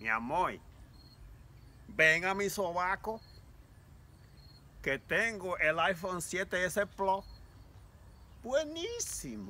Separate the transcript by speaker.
Speaker 1: mi amor, ven a mi sobaco que tengo el iPhone 7S Plus. Buenísimo.